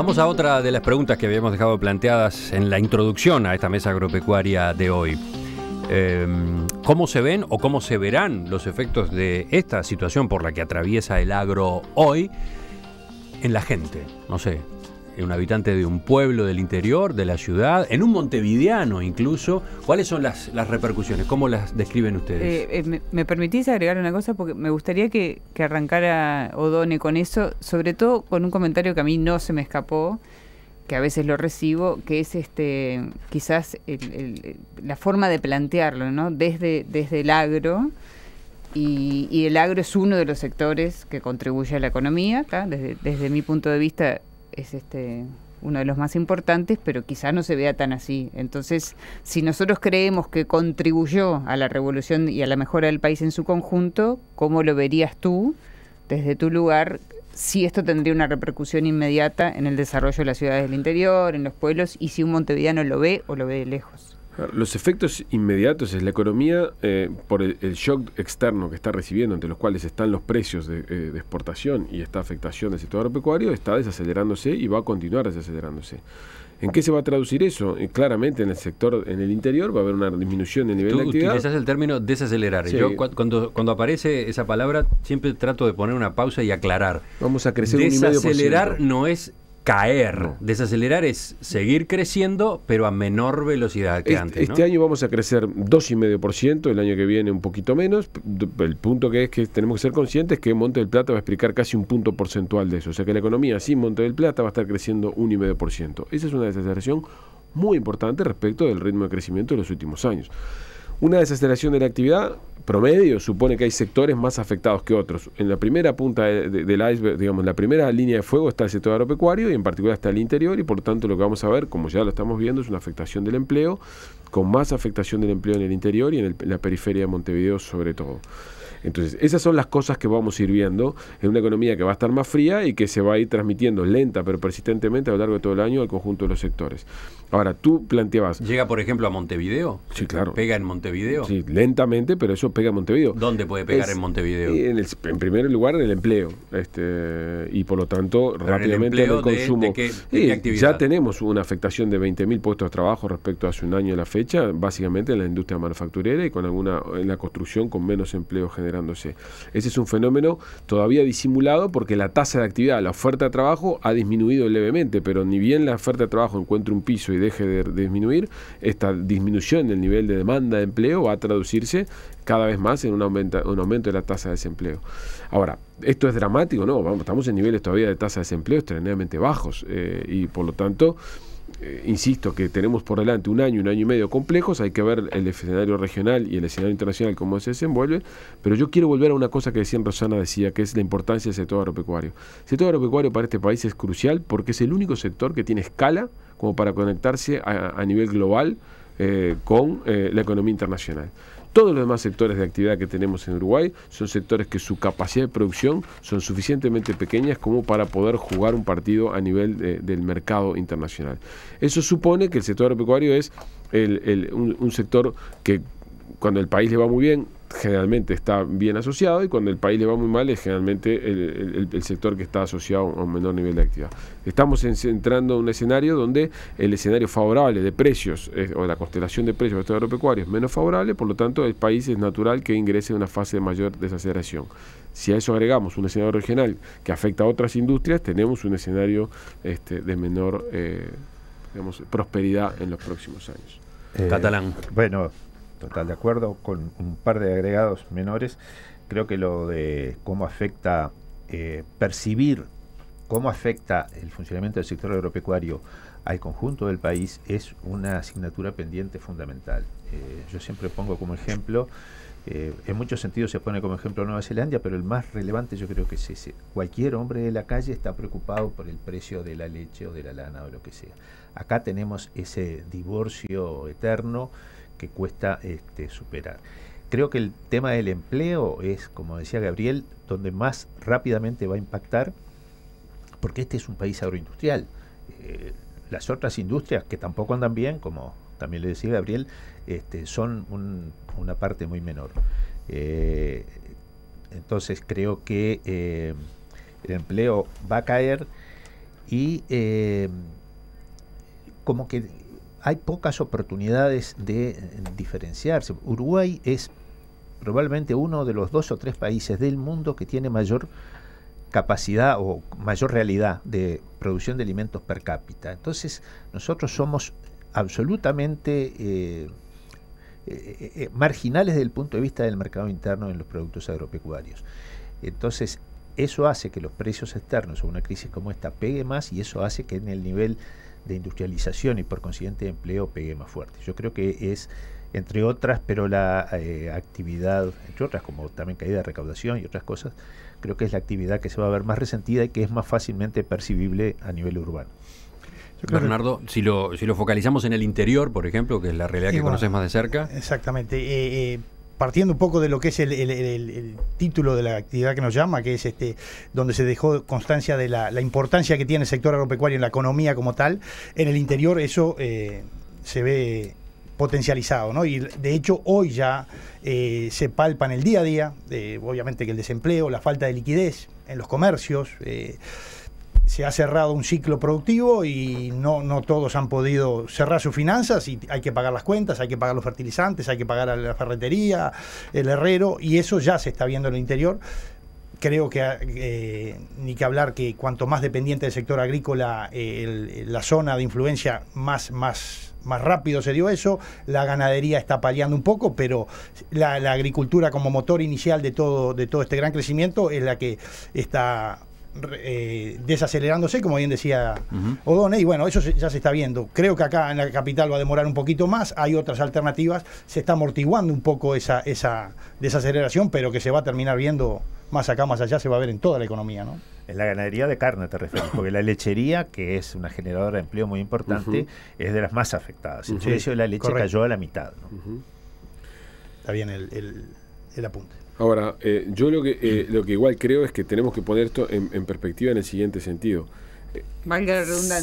Vamos a otra de las preguntas que habíamos dejado planteadas en la introducción a esta mesa agropecuaria de hoy. Em, ¿Cómo se ven o cómo se verán los efectos de esta situación por la que atraviesa el agro hoy en la gente? No sé, un habitante de un pueblo del interior, de la ciudad, en un montevideano incluso. ¿Cuáles son las, las repercusiones? ¿Cómo las describen ustedes? Eh, eh, me, permitís agregar una cosa? Porque me gustaría que, arrancara Odone con eso, sobre todo con un comentario que a mí no se me escapó que a veces lo recibo, que es este quizás la forma de plantearlo, ¿no? Desde, desde el agro, y, el agro es uno de los sectores que contribuye a la economía, desde, desde mi punto de vista es este uno de los más importantes, pero quizá no se vea tan así. Entonces, si nosotros creemos que contribuyó a la revolución y a la mejora del país en su conjunto, ¿cómo lo verías tú desde tu lugar? Si esto tendría una repercusión inmediata en el desarrollo de las ciudades del interior, en los pueblos, y si un montevideano lo ve o lo ve de lejos. Los efectos inmediatos es la economía, eh, por el, shock externo que está recibiendo, entre los cuales están los precios eh, de, exportación y esta afectación del sector agropecuario, está desacelerándose y va a continuar desacelerándose. ¿En qué se va a traducir eso? Eh, claramente en el sector, en el interior, va a haber una disminución del nivel de actividad. utilizas el término desacelerar. Yo cuando, aparece esa palabra siempre trato de poner una pausa y aclarar. Vamos a crecer Desacelerar un no es caer. Desacelerar es seguir creciendo, pero a menor velocidad que antes. Este año vamos a crecer 2,5%, el año que viene un poquito menos. El punto que es que tenemos que ser conscientes que Monte del Plata va a explicar casi un punto porcentual de eso. O sea que la economía sin Monte del Plata va a estar creciendo 1,5%. Esa es una desaceleración muy importante respecto del ritmo de crecimiento de los últimos años. Una desaceleración de la actividad promedio supone que hay sectores más afectados que otros. En la primera punta del iceberg, digamos, la primera línea de fuego está el sector agropecuario y en particular está el interior y por tanto lo que vamos a ver, como ya lo estamos viendo, es una afectación del empleo, con más afectación del empleo en el interior y en la periferia de Montevideo sobre todo. Entonces, esas son las cosas que vamos a en una economía que va a estar más fría y que se va a ir transmitiendo lenta pero persistentemente a lo largo de todo el año al conjunto de los sectores. Ahora, tú planteabas... ¿Llega, por ejemplo, a Montevideo? Sí, claro. ¿Pega en Montevideo? Sí, lentamente, pero eso pega en Montevideo. ¿Dónde puede pegar en Montevideo? En, primer lugar, en el empleo. este Y por lo tanto, rápidamente en el, consumo. ya tenemos una afectación de 20.000 puestos de trabajo respecto a hace un año a la fecha, básicamente en la industria manufacturera y con alguna en la construcción con menos empleo general ese es un fenómeno todavía disimulado porque la tasa de actividad, la oferta de trabajo ha disminuido levemente, pero ni bien la oferta de trabajo encuentre un piso y deje de, disminuir, esta disminución del nivel de demanda de empleo va a traducirse cada vez más en un, aumento de la tasa de desempleo. Ahora, esto es dramático, ¿no? estamos en niveles todavía de tasa de desempleo extremadamente bajos eh, y por lo tanto eh, insisto, que tenemos por delante un año, un año y medio complejos, hay que ver el escenario regional y el escenario internacional cómo se desenvuelve, pero yo quiero volver a una cosa que decía Rosana decía, que es la importancia del sector agropecuario. El sector agropecuario para este país es crucial porque es el único sector que tiene escala como para conectarse a, nivel global eh, con eh, la economía internacional. Todos los demás sectores de actividad que tenemos en Uruguay son sectores que su capacidad de producción son suficientemente pequeñas como para poder jugar un partido a nivel del mercado internacional. Eso supone que el sector agropecuario es un, un sector que cuando el país le va muy bien, generalmente está bien asociado y cuando el país le va muy mal es generalmente el, sector que está asociado a un menor nivel de actividad. Estamos entrando en un escenario donde el escenario favorable de precios o la constelación de precios de sector agropecuario es menos favorable, por lo tanto el país es natural que ingrese en una fase de mayor desaceleración. Si a eso agregamos un escenario regional que afecta a otras industrias, tenemos un escenario este, de menor eh, prosperidad en los próximos años. Eh, Catalán. Bueno, total de acuerdo, con un par de agregados menores. Creo que lo de cómo afecta eh, percibir cómo afecta el funcionamiento del sector agropecuario al conjunto del país es una asignatura pendiente fundamental. Eh, yo siempre pongo como ejemplo, eh, en muchos sentidos se pone como ejemplo Nueva Zelanda, pero el más relevante yo creo que es ese. Cualquier hombre de la calle está preocupado por el precio de la leche o de la lana o lo que sea. Acá tenemos ese divorcio eterno que cuesta este, superar. Creo que el tema del empleo es, como decía Gabriel, donde más rápidamente va a impactar, porque este es un país agroindustrial. Eh, las otras industrias que tampoco andan bien, como también le decía Gabriel, este, son una parte muy menor. Eh, entonces creo que eh, el empleo va a caer y como que hay pocas oportunidades de eh, diferenciarse. Uruguay es probablemente uno de los dos o tres países del mundo que tiene mayor capacidad o mayor realidad de producción de alimentos per cápita. Entonces, nosotros somos absolutamente eh, eh, marginales desde el punto de vista del mercado interno en los productos agropecuarios. Entonces, eso hace que los precios externos o una crisis como esta pegue más y eso hace que en el nivel de industrialización y por consiguiente de empleo pegue más fuerte. Yo creo que es, entre otras, pero la eh, actividad, entre otras, como también caída de recaudación y otras cosas, creo que es la actividad que se va a ver más resentida y que es más fácilmente percibible a nivel urbano. Bernardo, si lo, si lo focalizamos en el interior, por ejemplo, que es la realidad que conoces más de cerca. Exactamente. Eh, eh, partiendo un poco de lo que es el, título de la actividad que nos llama, que es este, donde se dejó constancia de la, importancia que tiene el sector agropecuario en la economía como tal, en el interior eso eh, se ve potencializado, ¿no? Y de hecho hoy ya eh, se palpa en el día a día, eh, obviamente que el desempleo, la falta de liquidez en los comercios, se ha cerrado un ciclo productivo y no, no todos han podido cerrar sus finanzas y hay que pagar las cuentas, hay que pagar los fertilizantes, hay que pagar a la ferretería, el herrero, y eso ya se está viendo en el interior. Creo que eh, ni que hablar que cuanto más dependiente del sector agrícola, eh, la zona de influencia más, más, más rápido se dio eso, la ganadería está paliando un poco, pero la, agricultura como motor inicial de todo, de todo este gran crecimiento es la que está eh, desacelerándose, como bien decía Odone, y bueno, eso ya se está viendo. Creo que acá en la capital va a demorar un poquito más, hay otras alternativas, se está amortiguando un poco esa, desaceleración, pero que se va a terminar viendo más acá, más allá, se va a ver en toda la economía, ¿no? En la ganadería de carne te refieres, porque la lechería, que es una generadora de empleo muy importante, es de las más afectadas. El precio de la leche cayó a la mitad. Está bien el apunte. Ahora, eh, yo eh, lo que, igual creo es que tenemos que poner esto en, perspectiva en el siguiente sentido. Eh,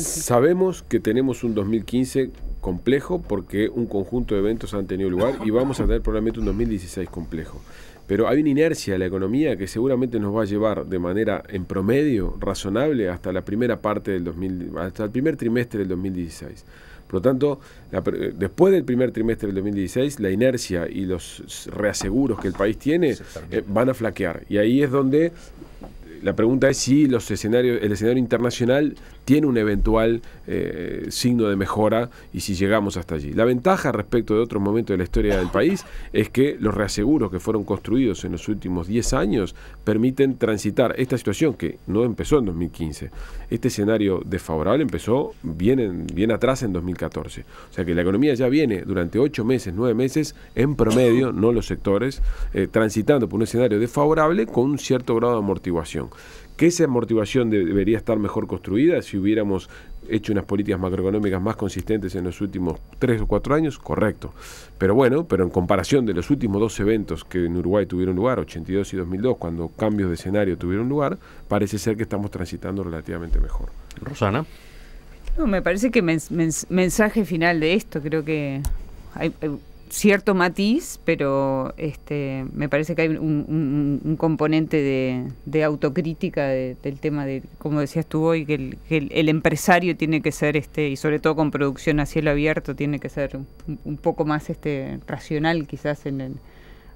sabemos que tenemos un 2015 complejo porque un conjunto de eventos han tenido lugar y vamos a tener probablemente un 2016 complejo. Pero hay una inercia de la economía que seguramente nos va a llevar de manera en promedio razonable hasta la primera parte del 2000, hasta el primer trimestre del 2016. Por lo tanto, después del primer trimestre del 2016, la inercia y los reaseguros que el país tiene eh, van a flaquear. Y ahí es donde la pregunta es si los el escenario internacional tiene un eventual eh, signo de mejora y si llegamos hasta allí. La ventaja respecto de otros momentos de la historia del país es que los reaseguros que fueron construidos en los últimos 10 años permiten transitar esta situación que no empezó en 2015. Este escenario desfavorable empezó bien, bien atrás en 2014. O sea que la economía ya viene durante 8 meses, 9 meses en promedio, no los sectores, eh, transitando por un escenario desfavorable con un cierto grado de amortiguación. Que esa amortiguación debería estar mejor construida si hubiéramos hecho unas políticas macroeconómicas más consistentes en los últimos tres o cuatro años, correcto. Pero bueno, pero en comparación de los últimos dos eventos que en Uruguay tuvieron lugar, 82 y 2002, cuando cambios de escenario tuvieron lugar, parece ser que estamos transitando relativamente mejor. Rosana. No, me parece que mensaje final de esto, creo que cierto matiz, pero este, me parece que hay un, componente de, autocrítica del tema de, como decías tú hoy, que, el, empresario tiene que ser, este, y sobre todo con producción a cielo abierto, tiene que ser un, poco más este, racional quizás en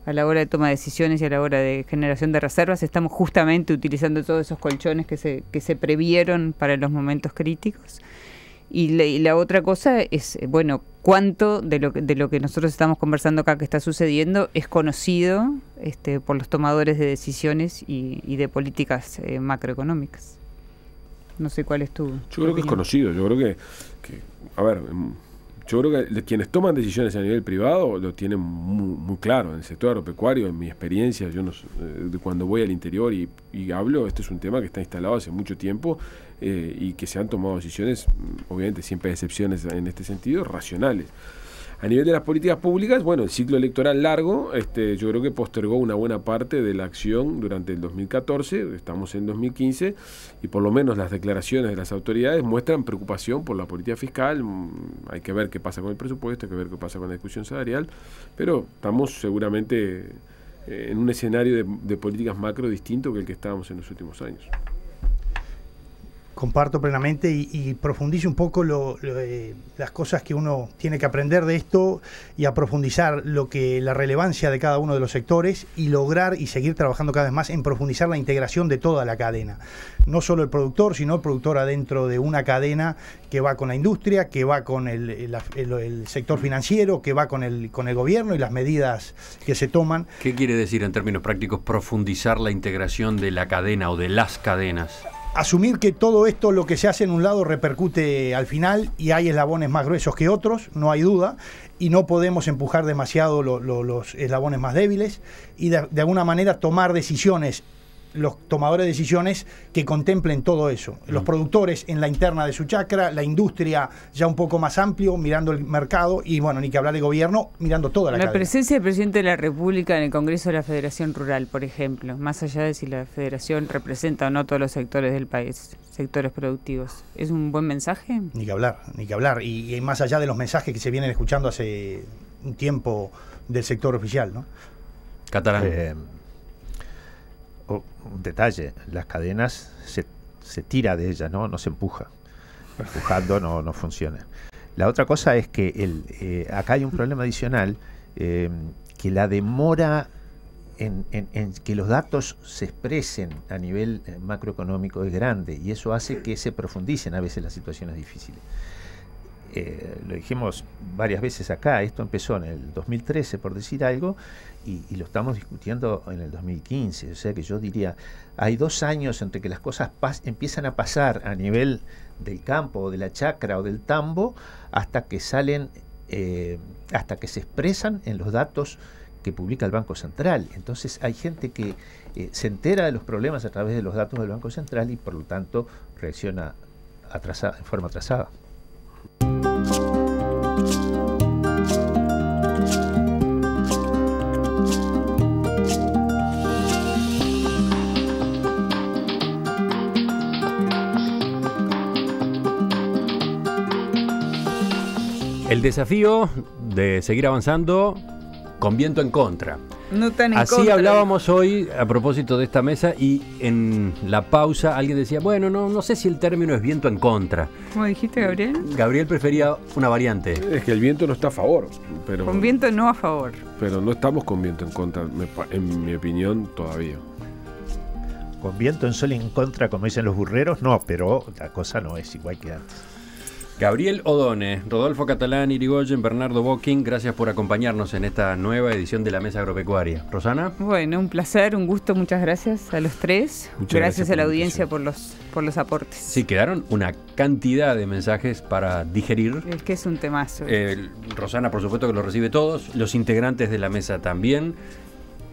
a la hora de toma de decisiones y a la hora de generación de reservas. Estamos justamente utilizando todos esos colchones que se, que se previeron para los momentos críticos. Y la, otra cosa es, eh, bueno, cuánto de lo, de lo que nosotros estamos conversando acá que está sucediendo es conocido este, por los tomadores de decisiones y, de políticas eh, macroeconómicas. No sé cuál es tu. Yo creo que es conocido, yo creo que a ver, mm, yo creo que quienes toman decisiones a nivel privado lo tienen muy, claro. En el sector agropecuario, en mi experiencia, yo eh, cuando voy al interior y, hablo, este es un tema que está instalado hace mucho tiempo eh, y que se han tomado decisiones, obviamente siempre hay excepciones en este sentido, racionales. A nivel de las políticas públicas, bueno, el ciclo electoral largo, este, yo creo que postergó una buena parte de la acción durante el 2014, estamos en 2015, y por lo menos las declaraciones de las autoridades muestran preocupación por la política fiscal, mm, hay que ver qué pasa con el presupuesto, hay que ver qué pasa con la discusión salarial, pero estamos seguramente eh, en un escenario de políticas macro distinto que el que estábamos en los últimos años. Comparto plenamente y, profundice un poco las cosas que uno tiene que aprender de esto y a profundizar lo que la relevancia de cada uno de los sectores y lograr y seguir trabajando cada vez más en profundizar la integración de toda la cadena. No solo el productor, sino el productor adentro de una cadena que va con la industria, que va con el, sector financiero, que va con con el gobierno y las medidas que se toman. ¿Qué quiere decir en términos prácticos profundizar la integración de la cadena o de las cadenas? asumir que todo esto, lo que se hace en un lado, repercute al final y hay eslabones más gruesos que otros, no hay duda, y no podemos empujar demasiado los eslabones más débiles y de alguna manera tomar decisiones los tomadores de decisiones que contemplen todo eso. Los productores en la interna de su chacra, la industria ya un poco más amplio, mirando el mercado y, bueno, ni que hablar de gobierno, mirando toda la La presencia del presidente de la República en el Congreso de la Federación Rural, por ejemplo, más allá de si la Federación representa o no todos los sectores del país, sectores productivos, ¿es un buen mensaje? Ni que hablar, ni que hablar. Y, más allá de los mensajes que se vienen escuchando hace un tiempo del sector oficial, ¿no? Catarán. Eh, un detalle, las cadenas se, se tira de ellas, ¿no? No se empuja. Empujando no, funciona. La otra cosa es que eh, acá hay un problema adicional eh, que la demora en, que los datos se expresen a nivel eh, macroeconómico es grande y eso hace que se profundicen a veces las situaciones difíciles. Eh, lo dijimos varias veces acá, esto empezó en el 2013, por decir algo, y, lo estamos discutiendo en el 2015. O sea que yo diría, hay dos años entre que las cosas empiezan a pasar a nivel del campo, o de la chacra o del tambo, hasta que salen, eh, hasta que se expresan en los datos que publica el Banco Central. Entonces hay gente que eh, se entera de los problemas a través de los datos del Banco Central y por lo tanto reacciona en forma atrasada. El desafío de seguir avanzando con viento en contra. No tan en Así hablábamos hoy a propósito de esta mesa y en la pausa alguien decía, bueno, no, no sé si el término es viento en contra. ¿Cómo dijiste, Gabriel? Gabriel prefería una variante. Es que el viento no está a favor. Pero, con viento no a favor. Pero no estamos con viento en contra, en mi opinión, todavía con viento en sol en contra, como dicen los burreros, no, pero la cosa no es igual que antes. Gabriel Odone, Rodolfo Catalán, Irigoyen, Bernardo Boquín, gracias por acompañarnos en esta nueva edición de la Mesa Agropecuaria. Rosana. Bueno, un placer, un gusto, muchas gracias a los tres. Muchas gracias, a la audiencia por los, por los aportes. Sí, quedaron una cantidad de mensajes para digerir. Es que es un temazo. Eh, Rosana, por supuesto, que lo recibe todos, los integrantes de la mesa también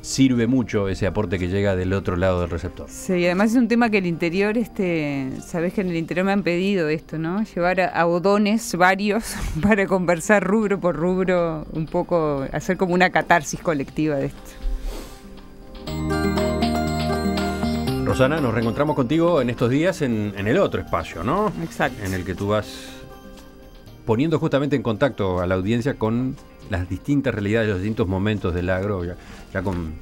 sirve mucho ese aporte que llega del otro lado del receptor. Sí, además es un tema que el interior, este, sabes que en el interior me han pedido esto, ¿no? Llevar a, odones varios para conversar rubro por rubro, un poco, hacer como una catarsis colectiva de esto. Rosana, nos reencontramos contigo en estos días en el otro espacio, ¿no? Exacto. En el que tú vas poniendo justamente en contacto a la audiencia con las distintas realidades, los distintos momentos del agro, ya, con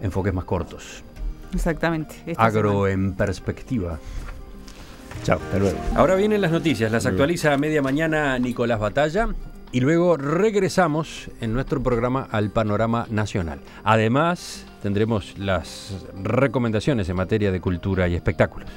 enfoques más cortos. Exactamente. Agro en perspectiva. Chao, hasta luego. Ahora vienen las noticias, las actualiza a media mañana Nicolás Batalla y luego regresamos en nuestro programa al panorama nacional. Además, tendremos las recomendaciones en materia de cultura y espectáculos.